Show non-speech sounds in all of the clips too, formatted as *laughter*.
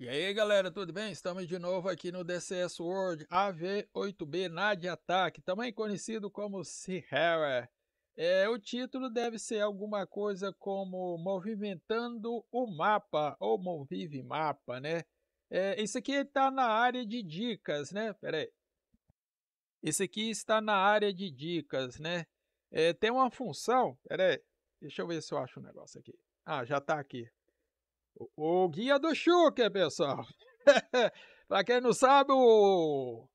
E aí, galera, tudo bem? Estamos de novo aqui no DCS World AV8B Nad Attack, também conhecido como Sierra. É, o título deve ser alguma coisa como Movimentando o Mapa, ou Movive Mapa, né? É, isso aqui está na área de dicas, né? Pera aí. Isso aqui está na área de dicas, né? É, tem uma função, pera aí, deixa eu ver se eu acho o um negócio aqui. Ah, já está aqui. O, guia do Schucker, pessoal. *laughs* Para quem não sabe, o,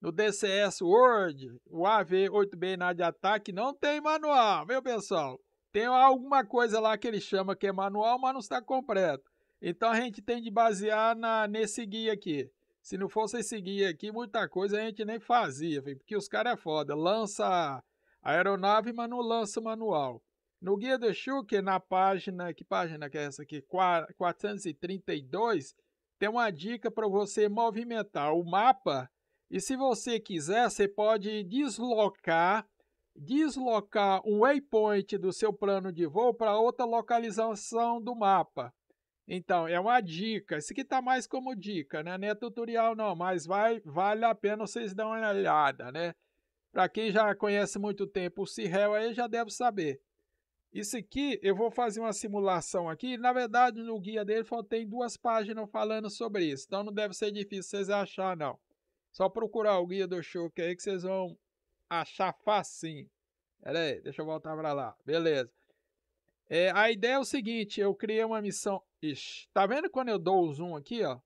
no DCS World, o AV8B na de ataque não tem manual, viu, pessoal? Tem alguma coisa lá que ele chama que é manual, mas não está completo. Então a gente tem de basear na, nesse guia aqui. Se não fosse esse guia aqui, muita coisa a gente nem fazia, porque os caras é foda. Lança a aeronave, mas não lança o manual. No Guia do Schuch, na página, que página que é essa aqui? 432, tem uma dica para você movimentar o mapa. E se você quiser, você pode deslocar, deslocar um waypoint do seu plano de voo para outra localização do mapa. Então, é uma dica. Isso aqui está mais como dica, né? Não é tutorial, não, mas vai, vale a pena vocês dar uma olhada, né? Para quem já conhece muito tempo o Cirrel aí, já deve saber. Isso aqui, eu vou fazer uma simulação aqui. Na verdade, no guia dele só tem duas páginas falando sobre isso. Então, não deve ser difícil vocês achar, não. Só procurar o guia do show que aí que vocês vão achar facinho. Pera aí, deixa eu voltar para lá. Beleza. É, a ideia é o seguinte, eu criei uma missão... Ixi, tá vendo quando eu dou o zoom aqui, ó?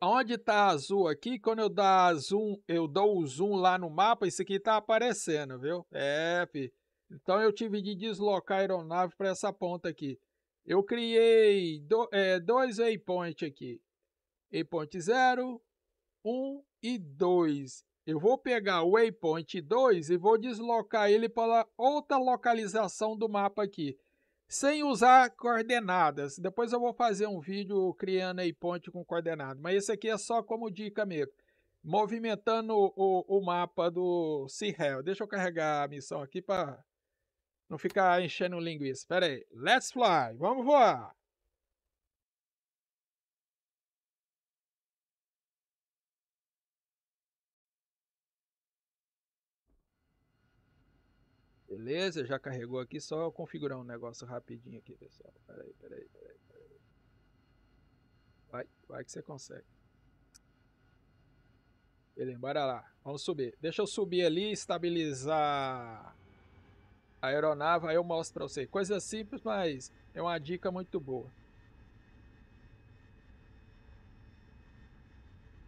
Onde tá azul aqui, quando eu, dá zoom, eu dou o zoom lá no mapa, isso aqui tá aparecendo, viu? É, filho. Então eu tive de deslocar a aeronave para essa ponta aqui. Eu criei do, é, dois waypoints aqui. Waypoint 0, 1 um e 2. Eu vou pegar o waypoint 2 e vou deslocar ele para outra localização do mapa aqui, sem usar coordenadas. Depois eu vou fazer um vídeo criando waypoint com coordenadas, mas esse aqui é só como dica mesmo. Movimentando o, o mapa do Sihel. Deixa eu carregar a missão aqui para não ficar enchendo linguiça. Pera aí. Let's fly. Vamos voar. Beleza, já carregou aqui. Só eu configurar um negócio rapidinho aqui, pessoal. Pera aí, Vai, vai que você consegue. Beleza, bora lá. Vamos subir. Deixa eu subir ali e estabilizar aeronave, aí eu mostro para você. Coisa simples, mas é uma dica muito boa.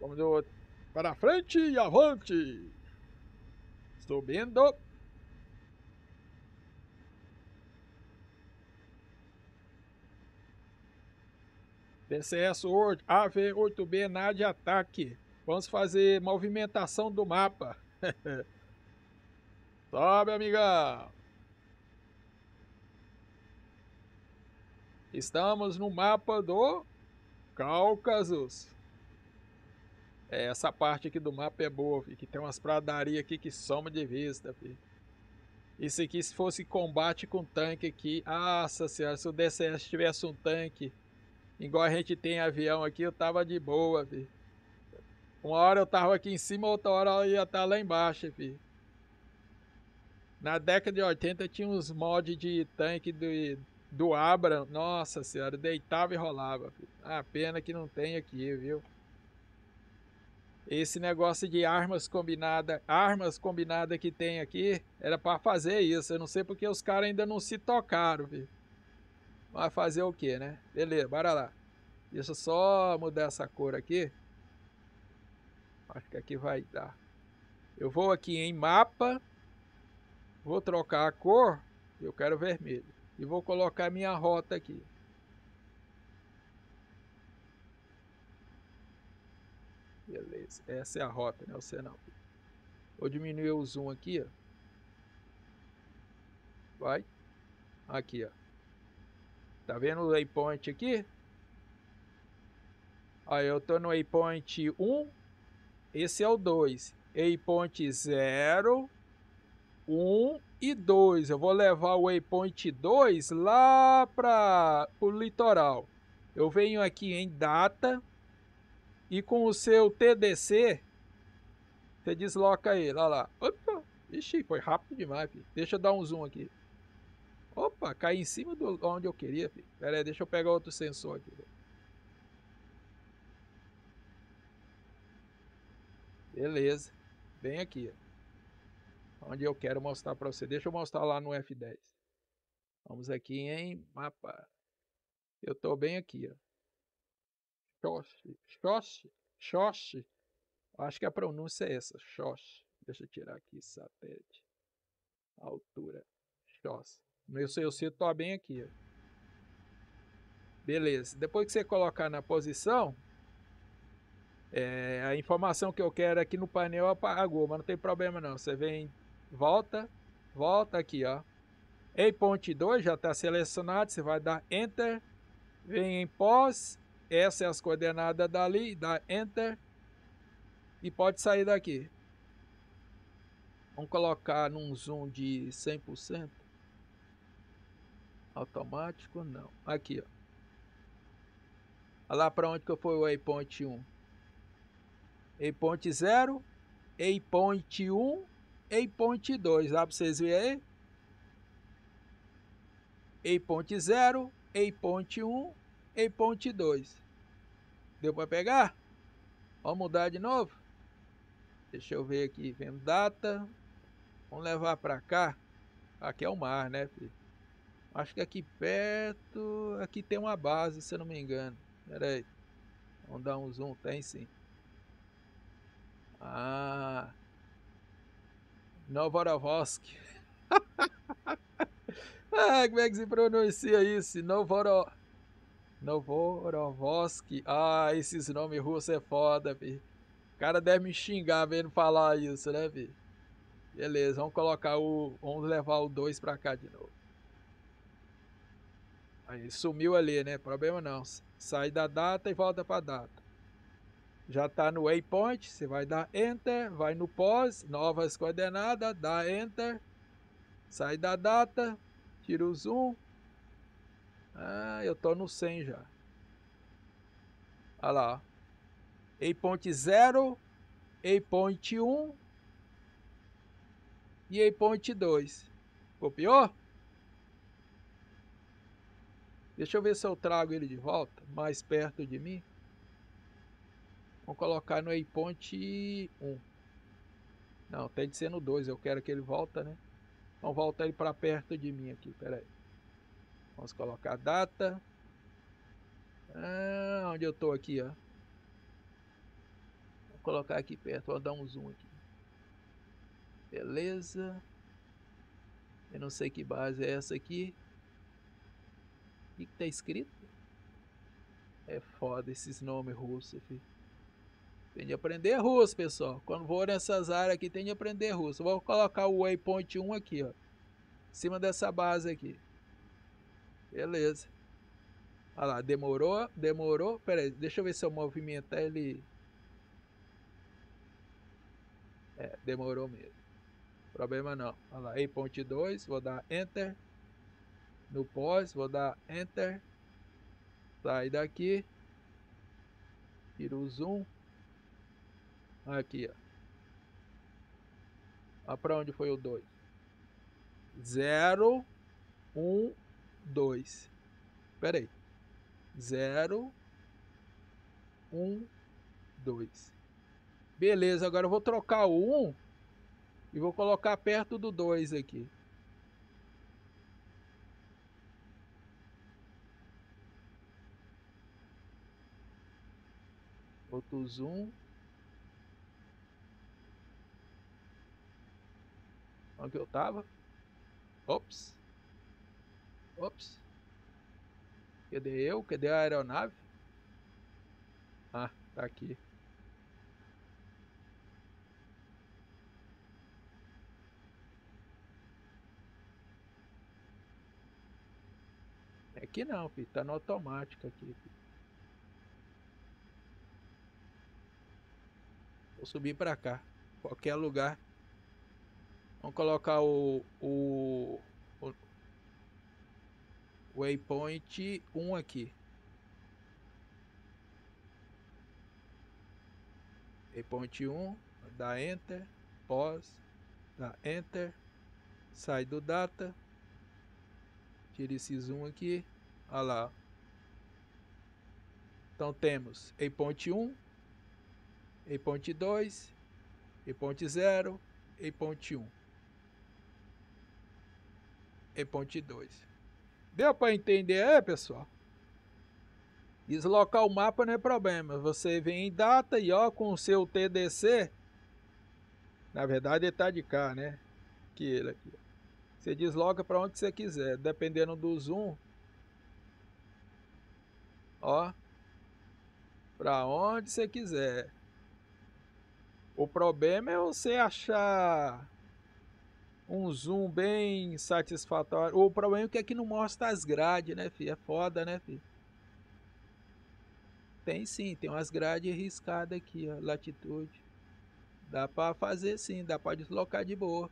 Vamos do... para frente e avante. Subindo. PCS World AV8B NAD ataque. Vamos fazer movimentação do mapa. *laughs* Sobe, amigão. Estamos no mapa do Cáucaso. É, essa parte aqui do mapa é boa, filho, que tem umas pradarias aqui que soma de vista, filho. Isso aqui, se fosse combate com tanque aqui... Nossa senhora, se o DCS tivesse um tanque, igual a gente tem avião aqui, eu tava de boa, filho. Uma hora eu tava aqui em cima, outra hora eu ia estar tá lá embaixo, filho. Na década de 80 tinha uns mods de tanque do do Abra, nossa senhora, deitava e rolava. Filho. Ah, pena que não tem aqui, viu? Esse negócio de armas combinadas, armas combinadas que tem aqui, era para fazer isso. Eu não sei porque os caras ainda não se tocaram, viu? Mas fazer o que, né? Beleza, bora lá. Deixa eu só mudar essa cor aqui. Acho que aqui vai dar. Eu vou aqui em mapa. Vou trocar a cor. Eu quero vermelho e vou colocar minha rota aqui. Beleza, essa é a rota, né? O senão. Vou diminuir o zoom aqui, ó. Vai. Aqui, ó. Tá vendo o waypoint aqui? Aí eu tô no waypoint 1. Esse é o 2. Waypoint 0. 1 e 2. Eu vou levar o waypoint 2 lá para o litoral. Eu venho aqui em data e com o seu TDC, você desloca ele. Olha lá. Opa, ixi, foi rápido demais. Filho. Deixa eu dar um zoom aqui. Opa, cai em cima do onde eu queria. Filho. Pera aí, deixa eu pegar outro sensor aqui. Beleza. Bem aqui. Ó onde eu quero mostrar para você. Deixa eu mostrar lá no F10. Vamos aqui em mapa. Eu estou bem aqui, ó. Xoxi, xoxi, xoxi. Acho que a pronúncia é essa, xoxi. Deixa eu tirar aqui, satélite. Altura, xoxi. Meu seucito está bem aqui, ó. Beleza. Depois que você colocar na posição, é, a informação que eu quero aqui no painel apagou, mas não tem problema não. Você vem volta, volta aqui, ó. Em ponte 2 já está selecionado, você vai dar Enter, vem em pós, essas é as coordenadas dali, dá Enter e pode sair daqui. Vamos colocar num zoom de 100%. Automático, não. Aqui, ó. Olha lá para onde que foi o waypoint 1. Waypoint 0, waypoint 1 ponte 2, lá para vocês verem aí. ponte 0, ponte 1, ponte 2. Deu para pegar? Vamos mudar de novo? Deixa eu ver aqui, vendo data. Vamos levar para cá. Aqui é o mar, né, filho? Acho que aqui perto, aqui tem uma base, se eu não me engano. Pera aí. Vamos dar um zoom, tem sim. Ah, Novorovosk. *laughs* ah, como é que se pronuncia isso? Novoro... Novorovosk. Ah, esses nomes russos é foda, O cara deve me xingar vendo falar isso, né, vi? Beleza, vamos colocar o... Vamos levar o 2 pra cá de novo. Aí, sumiu ali, né? Problema não. Sai da data e volta pra data já está no waypoint, você vai dar Enter, vai no pós, novas coordenadas, dá Enter, sai da data, tira o zoom. Ah, eu estou no 100 já. Olha lá, Waypoint 0, Waypoint 1 e Waypoint 2. Copiou? Deixa eu ver se eu trago ele de volta, mais perto de mim. Vamos colocar no waypoint 1. Não, tem de ser no 2. Eu quero que ele volta, né? Então volta ele para perto de mim aqui. Pera aí. Vamos colocar a data. Ah, onde eu tô aqui, ó. Vou colocar aqui perto. Vou dar um zoom aqui. Beleza. Eu não sei que base é essa aqui. O que, que tá escrito? É foda esses nomes russos, filho. Tem de aprender russo, pessoal. Quando for nessas áreas aqui, tem de aprender russo. Vou colocar o waypoint 1 aqui, ó. Em cima dessa base aqui. Beleza. Olha lá, demorou, demorou. Pera aí, deixa eu ver se eu movimentar ele. É, demorou mesmo. Problema não. Olha lá, waypoint 2, vou dar Enter. No pós, vou dar Enter. Sai daqui. Tira o zoom. Aqui, ó. Ah, para onde foi o 2? 0, 1, 2. Espera aí. 0, 1, 2. Beleza, agora eu vou trocar o 1 um e vou colocar perto do 2 aqui. Outro zoom. onde eu tava. Ops. Ops. Cadê eu? Cadê a aeronave? Ah, tá aqui. É que não, filho. Tá no automático aqui. Filho. Vou subir pra cá. Qualquer lugar Vamos colocar o, o, o waypoint 1 aqui. Waypoint 1, dá enter, pause, dá enter, sai do data, tira esse zoom aqui, olha lá. Então temos waypoint 1, waypoint 2, waypoint 0, waypoint 1 e ponte 2. Deu para entender é, pessoal? Deslocar o mapa não é problema. Você vem em data e ó, com o seu TDC. Na verdade, ele tá de cá, né? Que ele aqui. Você desloca para onde você quiser, dependendo do zoom. Ó. Para onde você quiser. O problema é você achar um zoom bem satisfatório. O problema é que aqui não mostra as grades, né, filho? É foda, né, filho? Tem sim, tem umas grades riscadas aqui, ó, latitude. Dá para fazer sim, dá para deslocar de boa.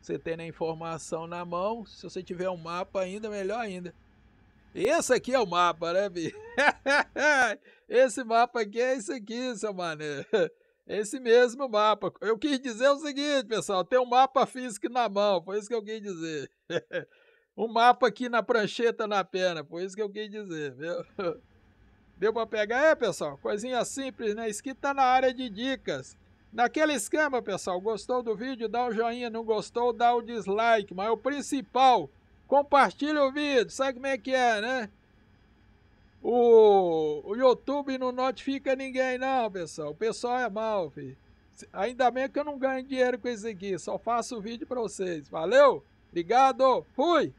Você tendo a informação na mão, se você tiver um mapa ainda, melhor ainda. Esse aqui é o mapa, né, bicho? *laughs* Esse mapa aqui é isso aqui, seu mané. *laughs* Esse mesmo mapa. Eu quis dizer o seguinte, pessoal, tem um mapa físico na mão, foi isso que eu quis dizer. *laughs* um mapa aqui na prancheta na perna, foi isso que eu quis dizer, viu? *laughs* Deu para pegar? É, pessoal, coisinha simples, né? Isso aqui tá na área de dicas. Naquele esquema, pessoal, gostou do vídeo? Dá um joinha, não gostou? Dá o um dislike. Mas o principal, compartilha o vídeo, sabe como é que é, né? O, o YouTube não notifica ninguém, não, pessoal. O pessoal é mal, filho. Ainda bem que eu não ganho dinheiro com isso aqui. Só faço vídeo pra vocês. Valeu? Obrigado. Fui!